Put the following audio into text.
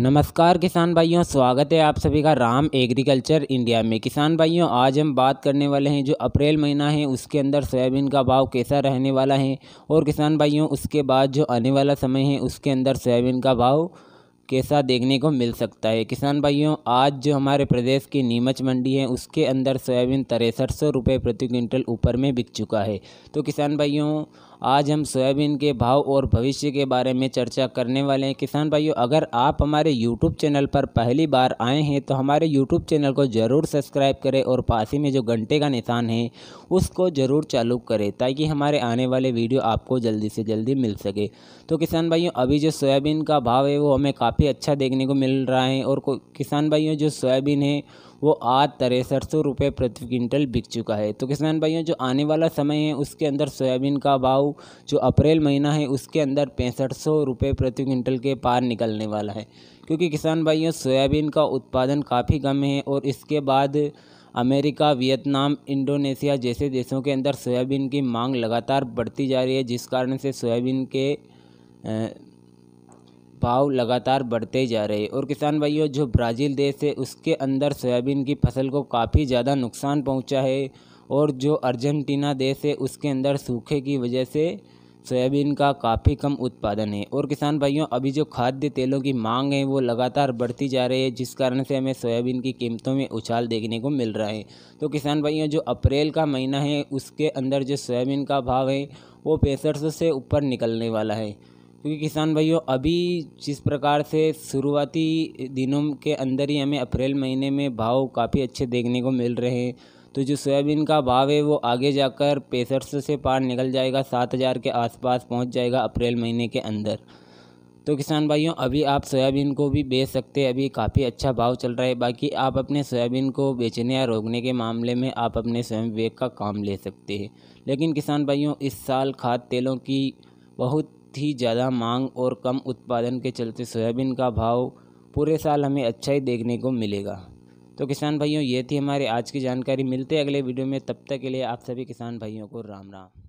नमस्कार किसान भाइयों स्वागत है आप सभी का राम एग्रीकल्चर इंडिया में किसान भाइयों आज हम बात करने वाले हैं जो अप्रैल महीना है उसके अंदर सोयाबीन का भाव कैसा रहने वाला है और किसान भाइयों उसके बाद जो आने वाला समय है उसके अंदर सोयाबीन का भाव कैसा देखने को मिल सकता है किसान भाइयों आज जो हमारे प्रदेश की नीमच मंडी है उसके अंदर सोयाबीन तिरसठ सौ रुपये प्रति क्विंटल ऊपर में बिक चुका है तो किसान भाइयों आज हम सोयाबीन के भाव और भविष्य के बारे में चर्चा करने वाले हैं किसान भाइयों अगर आप हमारे यूट्यूब चैनल पर पहली बार आए हैं तो हमारे यूट्यूब चैनल को ज़रूर सब्सक्राइब करें और पास ही में जो घंटे का निशान है उसको ज़रूर चालू करें ताकि हमारे आने वाले वीडियो आपको जल्दी से जल्दी मिल सके तो किसान भाइयों अभी जो सोयाबीन का भाव है वो हमें काफ़ी अच्छा देखने को मिल रहा है और किसान भाइयों जो सोयाबीन है वो आज तिरसठ सौ रुपये प्रति क्विंटल बिक चुका है तो किसान भाइयों जो आने वाला समय है उसके अंदर सोयाबीन का भाव जो अप्रैल महीना है उसके अंदर पैंसठ सौ रुपये प्रति क्विंटल के पार निकलने वाला है क्योंकि किसान भाइयों सोयाबीन का उत्पादन काफ़ी कम है और इसके बाद अमेरिका वियतनाम इंडोनेशिया जैसे देशों के अंदर सोयाबीन की मांग लगातार बढ़ती जा रही है जिस कारण से सोयाबीन के भाव लगातार बढ़ते जा रहे और किसान भाइयों जो ब्राज़ील देश है उसके अंदर सोयाबीन की फसल को काफ़ी ज़्यादा नुकसान पहुंचा है और जो अर्जेंटीना देश है उसके अंदर सूखे की वजह से सोयाबीन का काफ़ी कम उत्पादन है और किसान भाइयों अभी जो खाद्य तेलों की मांग है वो लगातार बढ़ती जा रही है जिस कारण से हमें सोयाबीन की कीमतों में उछाल देखने को मिल रहा है तो किसान भाइयों जो अप्रैल का महीना है उसके अंदर जो सोयाबीन का भाव है वो पैंसठ सौ से ऊपर निकलने वाला है क्योंकि किसान भाइयों अभी जिस प्रकार से शुरुआती दिनों के अंदर ही हमें अप्रैल महीने में भाव काफ़ी अच्छे देखने को मिल रहे हैं तो जो सोयाबीन का भाव है वो आगे जाकर पैंसठ सौ से पार निकल जाएगा सात हज़ार के आसपास पहुंच जाएगा अप्रैल महीने के अंदर तो किसान भाइयों अभी आप सोयाबीन को भी बेच सकते हैं अभी काफ़ी अच्छा भाव चल रहा है बाकी आप अपने सोयाबीन को बेचने या रोकने के मामले में आप अपने स्वयं विवेक का काम ले सकते हैं लेकिन किसान भाइयों इस साल खाद तेलों की बहुत ही ज़्यादा मांग और कम उत्पादन के चलते सोयाबीन का भाव पूरे साल हमें अच्छा ही देखने को मिलेगा तो किसान भाइयों ये थी हमारी आज की जानकारी मिलते हैं अगले वीडियो में तब तक के लिए आप सभी किसान भाइयों को राम राम